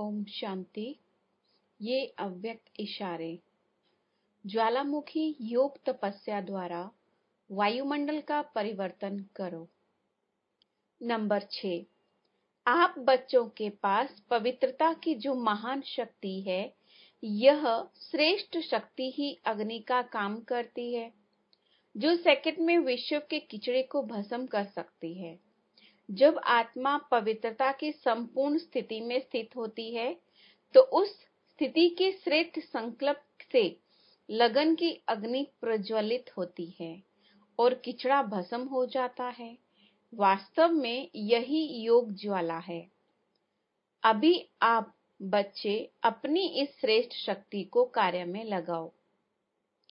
ओम शांति ये अव्यक्त इशारे ज्वालामुखी योग तपस्या द्वारा वायुमंडल का परिवर्तन करो नंबर छ आप बच्चों के पास पवित्रता की जो महान शक्ति है यह श्रेष्ठ शक्ति ही अग्नि का काम करती है जो सेकंड में विश्व के किचड़े को भस्म कर सकती है जब आत्मा पवित्रता की संपूर्ण स्थिति में स्थित होती है तो उस स्थिति के श्रेष्ठ संकल्प से लगन की अग्नि प्रज्वलित होती है और किचड़ा भस्म हो जाता है वास्तव में यही योग ज्वाला है अभी आप बच्चे अपनी इस श्रेष्ठ शक्ति को कार्य में लगाओ